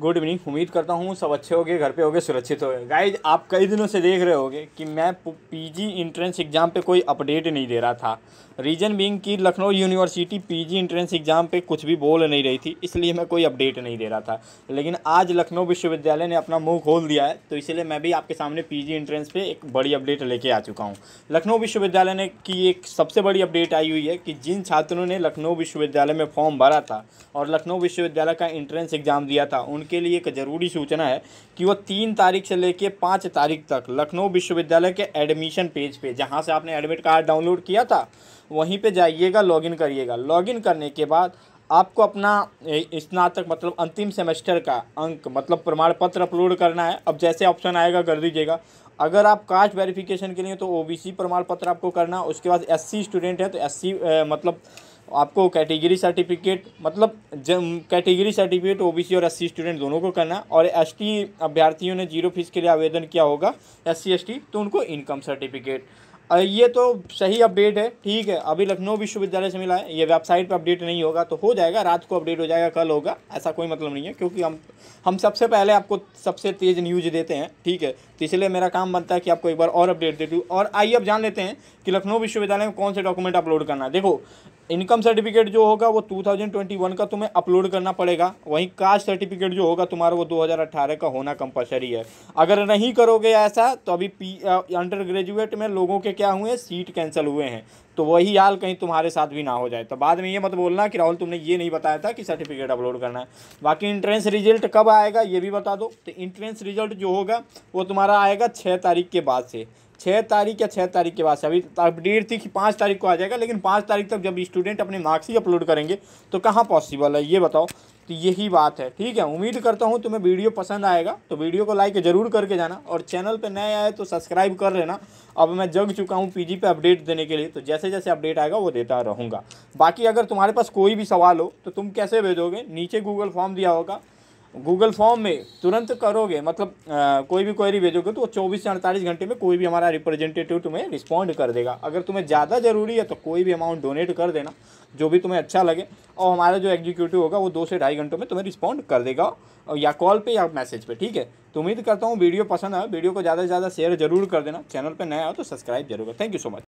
good evening उम्मीद करता हूँ सब अच्छे हो घर पे हो सुरक्षित हो गाइज आप कई दिनों से देख रहे होगे कि मैं पीजी इंट्रेंस एग्ज़ाम पे कोई अपडेट नहीं दे रहा था रीज़न बीइंग कि Lucknow university PG entrance exam पे कुछ भी बोल नहीं रही थी इसलिए मैं कोई अपडेट नहीं दे रहा था लेकिन आज लखनऊ विश्वविद्यालय ने अपना मुँह खोल दिया है तो इसलिए मैं भी आपके सामने पी इंट्रेंस पर एक बड़ी अपडेट लेके आ चुका हूँ लखनऊ विश्वविद्यालय ने की एक सबसे बड़ी अपडेट आई हुई है कि जिन छात्रों ने लखनऊ विश्वविद्यालय में फॉर्म भरा था और लखनऊ विश्वविद्यालय का इंट्रेंस एग्ज़ाम दिया था उनके लिए एक ज़रूरी सूचना है कि वो तीन तारीख से लेकर पाँच तारीख तक लखनऊ विश्वविद्यालय के एडमिशन पेज पे जहाँ से आपने एडमिट कार्ड डाउनलोड किया था वहीं पे जाइएगा लॉगिन करिएगा लॉगिन करने के बाद आपको अपना स्नातक मतलब अंतिम सेमेस्टर का अंक मतलब प्रमाण पत्र अपलोड करना है अब जैसे ऑप्शन आएगा कर दीजिएगा अगर आप कास्ट वेरिफिकेशन के लिए तो ओबीसी प्रमाण पत्र आपको करना उसके बाद एससी स्टूडेंट है तो एससी मतलब आपको कैटेगरी सर्टिफिकेट मतलब कैटेगरी सर्टिफिकेट ओबीसी और एससी स्टूडेंट दोनों को करना और एसटी अभ्यर्थियों ने जीरो फीस के लिए आवेदन किया होगा एससी एसटी तो उनको इनकम सर्टिफिकेट ये तो सही अपडेट है ठीक है अभी लखनऊ विश्वविद्यालय से मिला है ये वेबसाइट पर अपडेट नहीं होगा तो हो जाएगा रात को अपडेट हो जाएगा कल होगा ऐसा कोई मतलब नहीं है क्योंकि हम हम सबसे पहले आपको सबसे तेज़ न्यूज देते हैं ठीक है तो इसलिए मेरा काम बनता है कि आपको एक बार और अपडेट दे दूँ और आइए अब जान लेते हैं कि लखनऊ विश्वविद्यालय में कौन से डॉक्यूमेंट अपलोड करना है देखो इनकम सर्टिफिकेट जो होगा वो 2021 का तुम्हें अपलोड करना पड़ेगा वहीं कास्ट सर्टिफिकेट जो होगा तुम्हारा वो 2018 का होना कंपलसरी है अगर नहीं करोगे ऐसा तो अभी पी अंडर ग्रेजुएट में लोगों के क्या हुए सीट कैंसिल हुए हैं तो वही हाल कहीं तुम्हारे साथ भी ना हो जाए तो बाद में ये मत बोलना कि राहुल तुमने ये नहीं बताया था कि सर्टिफिकेट अपलोड करना है बाकी इंट्रेंस रिजल्ट कब आएगा ये भी बता दो तो इंट्रेंस रिजल्ट जो होगा वो तुम्हारा आएगा छः तारीख के बाद से छः तारीख या छः तारीख के बाद से अभी अपडेट थी कि पाँच तारीख को आ जाएगा लेकिन पाँच तारीख तक जब स्टूडेंट अपने मार्क्स ही अपलोड करेंगे तो कहाँ पॉसिबल है ये बताओ तो यही बात है ठीक है उम्मीद करता हूँ तुम्हें वीडियो पसंद आएगा तो वीडियो को लाइक जरूर करके जाना और चैनल पर नए आए तो सब्सक्राइब कर लेना अब मैं जग चुका हूँ पी पे अपडेट देने के लिए तो जैसे जैसे अपडेट आएगा वो देता रहूँगा बाकी अगर तुम्हारे पास कोई भी सवाल हो तो तुम कैसे भेजोगे नीचे गूगल फॉर्म दिया होगा गूगल फॉर्म में तुरंत करोगे मतलब आ, कोई भी क्वेरी भेजोगे तो चौबीस से अड़तालीस घंटे में कोई भी हमारा रिप्रेजेंटेटिव तुम्हें रिस्पॉन्ड कर देगा अगर तुम्हें ज़्यादा ज़रूरी है तो कोई भी अमाउंट डोनेट कर देना जो भी तुम्हें अच्छा लगे और हमारा जो एग्जीक्यूटिव होगा वो दो से ढाई घंटों में तुम्हें रिस्पॉन्ड कर देगा या कॉल पर या मैसेज पर ठीक है तो उम्मीद करता हूँ वीडियो पसंद आया वीडियो को ज़्यादा से ज़्यादा शेयर जरूर कर देना चैनल पर नया हो तो सब्सक्राइब जरूर थैंक यू सो मच